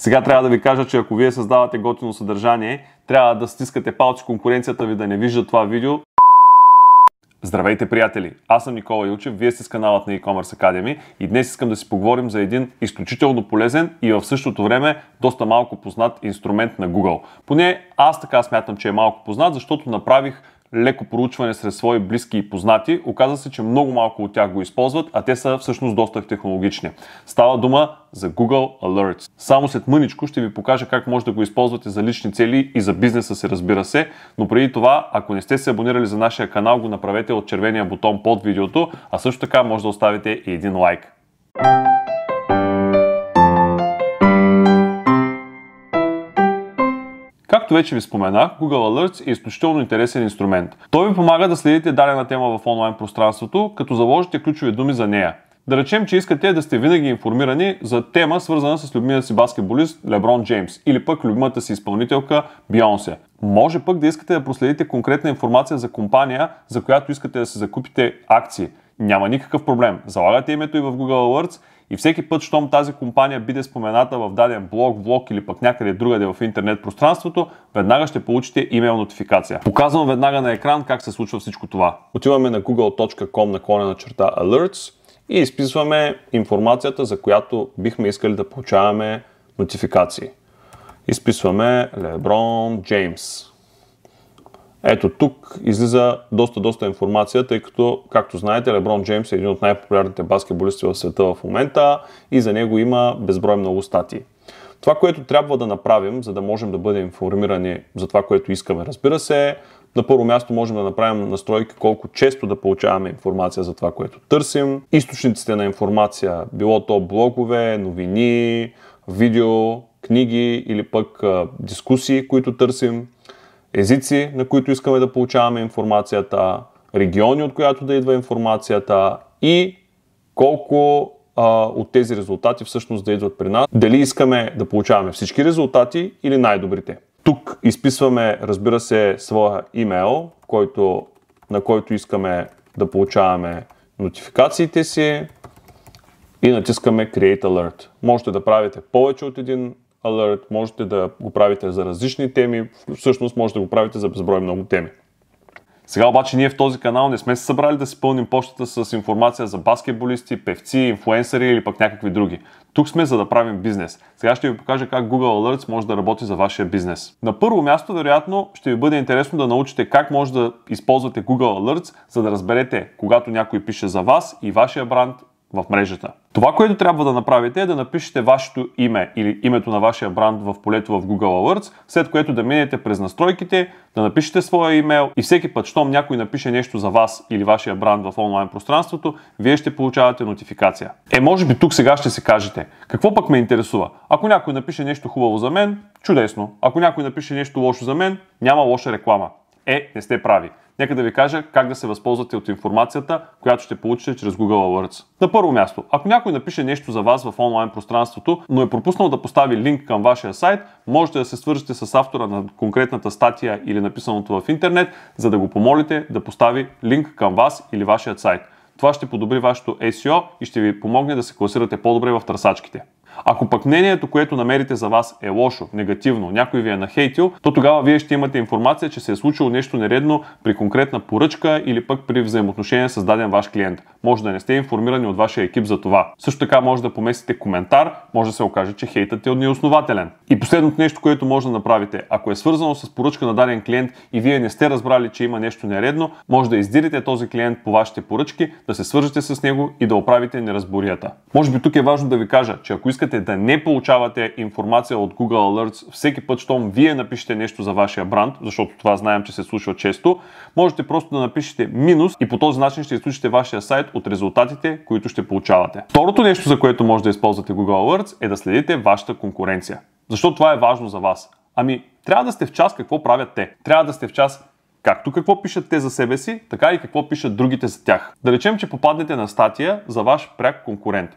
Сега трябва да ви кажа, че ако вие създавате готино съдържание, трябва да стискате палци конкуренцията ви да не вижда това видео. Здравейте, приятели! Аз съм Никола Илчев, вие сте с каналът на e-commerce Academy и днес искам да си поговорим за един изключително полезен и в същото време доста малко познат инструмент на Google. Поне аз така смятам, че е малко познат, защото направих леко проучване сред свои близки и познати, оказа се, че много малко от тях го използват, а те са всъщност доста технологични. Става дума за Google Alerts. Само след мъничко ще ви покажа как може да го използвате за лични цели и за бизнеса се, разбира се, но преди това, ако не сте се абонирали за нашия канал, го направете от червения бутон под видеото, а също така може да оставите и един лайк. Thank you Както вече ви споменах, Google Alerts е изключително интересен инструмент. Той ви помага да следите дадена тема в онлайн пространството, като заложите ключови думи за нея. Да речем, че искате да сте винаги информирани за тема, свързана с любимия си баскетболист Леброн Джеймс или пък любимата си изпълнителка Бионсе. Може пък да искате да проследите конкретна информация за компания, за която искате да се закупите акции. Няма никакъв проблем. Залагате името и в Google Alerts и всеки път, щом тази компания биде спомената в даден блог, блог или пък някъде другаде в интернет пространството, веднага ще получите имейл нотификация. Показвам веднага на екран как се случва всичко това. Отиваме на google.com на на черта alerts и изписваме информацията, за която бихме искали да получаваме нотификации. Изписваме LeBron James. Ето тук излиза доста, доста информация, тъй като, както знаете, Леброн Джеймс е един от най-популярните баскетболисти в света в момента и за него има безброй много статии. Това, което трябва да направим, за да можем да бъдем информирани за това, което искаме, разбира се, на първо място можем да направим настройки колко често да получаваме информация за това, което търсим. Източниците на информация, било то блогове, новини, видео, книги или пък дискусии, които търсим езици, на които искаме да получаваме информацията, региони, от която да идва информацията и колко а, от тези резултати всъщност да идват при нас. Дали искаме да получаваме всички резултати или най-добрите. Тук изписваме, разбира се, своя имейл, който, на който искаме да получаваме нотификациите си и натискаме Create Alert. Можете да правите повече от един Alert, можете да го правите за различни теми, всъщност можете да го правите за безброй много теми. Сега обаче ние в този канал не сме се събрали да си пълним почтата с информация за баскетболисти, певци, инфлуенсъри или пък някакви други. Тук сме за да правим бизнес. Сега ще ви покажа как Google Alerts може да работи за вашия бизнес. На първо място, вероятно, ще ви бъде интересно да научите как може да използвате Google Alerts, за да разберете когато някой пише за вас и вашия бранд в мрежата. Това, което трябва да направите е да напишете вашето име или името на вашия бранд в полето в Google Alerts, след което да минете през настройките, да напишете своя имейл и всеки път, щом някой напише нещо за вас или вашия бранд в онлайн пространството, вие ще получавате нотификация. Е, може би тук сега ще се кажете, какво пък ме интересува? Ако някой напише нещо хубаво за мен, чудесно. Ако някой напише нещо лошо за мен, няма лоша реклама. Е, не сте прави нека да ви кажа как да се възползвате от информацията, която ще получите чрез Google Alerts. На първо място, ако някой напише нещо за вас в онлайн пространството, но е пропуснал да постави линк към вашия сайт, можете да се свържете с автора на конкретната статия или написаното в интернет, за да го помолите да постави линк към вас или вашият сайт. Това ще подобри вашето SEO и ще ви помогне да се класирате по-добре в търсачките. Ако пък мнението, което намерите за вас е лошо, негативно, някой ви е нахейтил, то тогава вие ще имате информация, че се е случило нещо нередно при конкретна поръчка или пък при взаимоотношение с даден ваш клиент. Може да не сте информирани от вашия екип за това. Също така може да поместите коментар, може да се окаже, че хейтът е неоснователен. И последното нещо, което може да направите, ако е свързано с поръчка на даден клиент и вие не сте разбрали, че има нещо нередно, може да издирите този клиент по вашите поръчки, да се свържете с него и да оправите неразборията. Може би тук е важно да ви кажа, че ако искате искате да не получавате информация от Google Alerts всеки път, щом вие напишете нещо за вашия бранд, защото това знаем, че се случва често, можете просто да напишете минус и по този начин ще изключите вашия сайт от резултатите, които ще получавате. Второто нещо, за което може да използвате Google Alerts е да следите вашата конкуренция. Защо това е важно за вас? Ами, трябва да сте в час какво правят те. Трябва да сте в час както какво пишат те за себе си, така и какво пишат другите за тях. Да речем, че попаднете на статия за ваш пряк конкурент.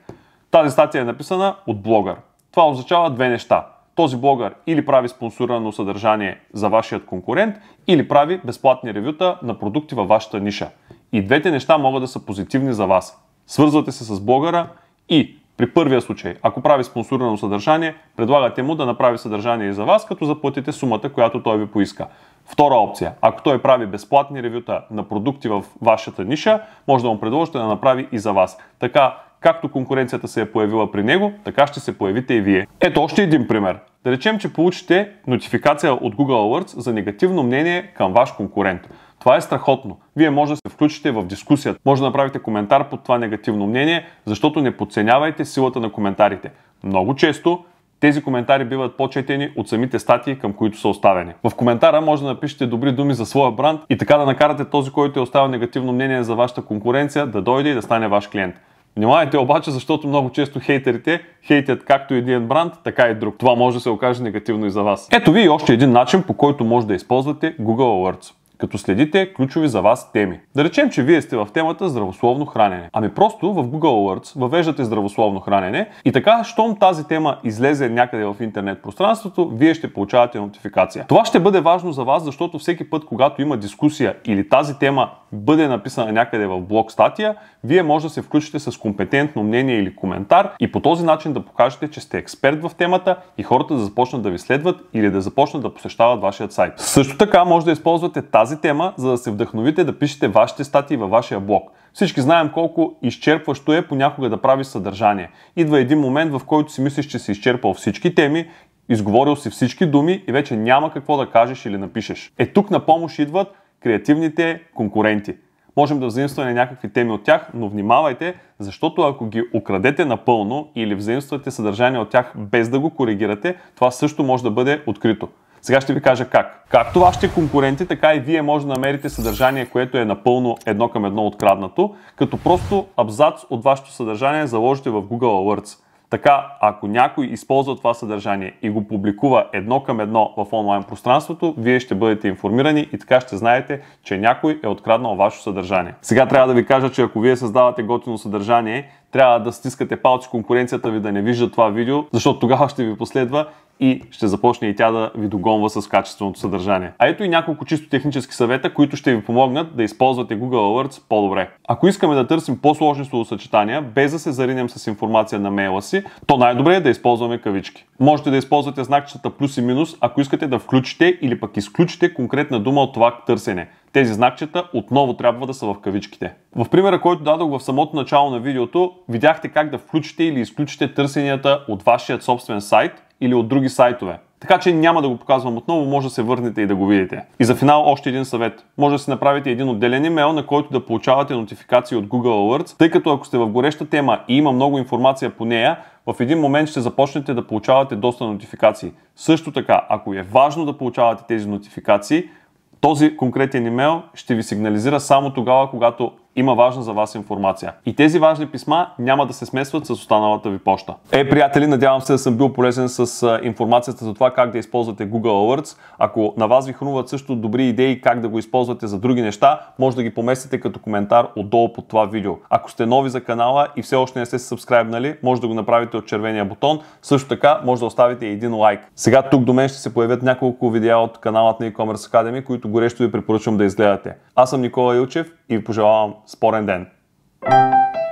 Тази статия е написана от блогър. Това означава две неща. Този блогър или прави спонсорирано съдържание за вашият конкурент, или прави безплатни ревюта на продукти във вашата ниша. И двете неща могат да са позитивни за вас. Свързвате се с блогъра и при първия случай, ако прави спонсорирано съдържание, предлагате му да направи съдържание и за вас, като заплатите сумата, която той ви поиска. Втора опция. Ако той прави безплатни ревюта на продукти в вашата ниша, може да му предложите да направи и за вас. Така Както конкуренцията се е появила при него, така ще се появите и вие. Ето още един пример. Да речем, че получите нотификация от Google Alerts за негативно мнение към ваш конкурент. Това е страхотно. Вие може да се включите в дискусията, може да направите коментар под това негативно мнение, защото не подценявайте силата на коментарите. Много често тези коментари биват по-четени от самите статии, към които са оставени. В коментара може да напишете добри думи за своя бранд и така да накарате този, който е оставил негативно мнение за вашата конкуренция, да дойде и да стане ваш клиент. Внимавайте обаче, защото много често хейтерите хейтят както един бранд, така и друг. Това може да се окаже негативно и за вас. Ето ви и още един начин, по който може да използвате Google Alerts като следите ключови за вас теми. Да речем, че вие сте в темата здравословно хранене. Ами просто в Google Alerts въвеждате здравословно хранене и така, щом тази тема излезе някъде в интернет пространството, вие ще получавате нотификация. Това ще бъде важно за вас, защото всеки път, когато има дискусия или тази тема бъде написана някъде в блог статия, вие може да се включите с компетентно мнение или коментар и по този начин да покажете, че сте експерт в темата и хората да започнат да ви следват или да започнат да посещават вашия сайт. Също така може да използвате тази тази тема, за да се вдъхновите да пишете вашите статии във вашия блог. Всички знаем колко изчерпващо е понякога да правиш съдържание. Идва един момент, в който си мислиш, че си изчерпал всички теми, изговорил си всички думи и вече няма какво да кажеш или напишеш. Е тук на помощ идват креативните конкуренти. Можем да взаимстваме някакви теми от тях, но внимавайте, защото ако ги украдете напълно или взаимствате съдържание от тях без да го коригирате, това също може да бъде открито. Сега ще ви кажа как. Както вашите конкуренти, така и вие може да намерите съдържание, което е напълно едно към едно откраднато, като просто абзац от вашето съдържание заложите в Google Alerts. Така, ако някой използва това съдържание и го публикува едно към едно в онлайн пространството, вие ще бъдете информирани и така ще знаете, че някой е откраднал ваше съдържание. Сега трябва да ви кажа, че ако вие създавате готино съдържание, трябва да стискате палци конкуренцията ви да не вижда това видео, защото тогава ще ви последва и ще започне и тя да ви догонва с качественото съдържание. А ето и няколко чисто технически съвета, които ще ви помогнат да използвате Google Alerts по-добре. Ако искаме да търсим по-сложни словосъчетания, без да се заринем с информация на мейла си, то най-добре е да използваме кавички. Можете да използвате знакчетата плюс и минус, ако искате да включите или пък изключите конкретна дума от това търсене тези знакчета отново трябва да са в кавичките. В примера, който дадох в самото начало на видеото, видяхте как да включите или изключите търсенията от вашия собствен сайт или от други сайтове. Така че няма да го показвам отново, може да се върнете и да го видите. И за финал още един съвет. Може да си направите един отделен имейл, на който да получавате нотификации от Google Alerts, тъй като ако сте в гореща тема и има много информация по нея, в един момент ще започнете да получавате доста нотификации. Също така, ако е важно да получавате тези нотификации, този конкретен имейл ще ви сигнализира само тогава, когато има важна за вас информация. И тези важни писма няма да се смесват с останалата ви почта. Е, приятели, надявам се да съм бил полезен с информацията за това как да използвате Google Alerts. Ако на вас ви хрумват също добри идеи как да го използвате за други неща, може да ги поместите като коментар отдолу под това видео. Ако сте нови за канала и все още не сте се сабскрайбнали, може да го направите от червения бутон. Също така може да оставите един лайк. Сега тук до мен ще се появят няколко видеа от каналът на e-commerce Academy, които горещо ви препоръчвам да изгледате. Аз съм Никола Илчев, и ви пожелавам спорен ден! thank you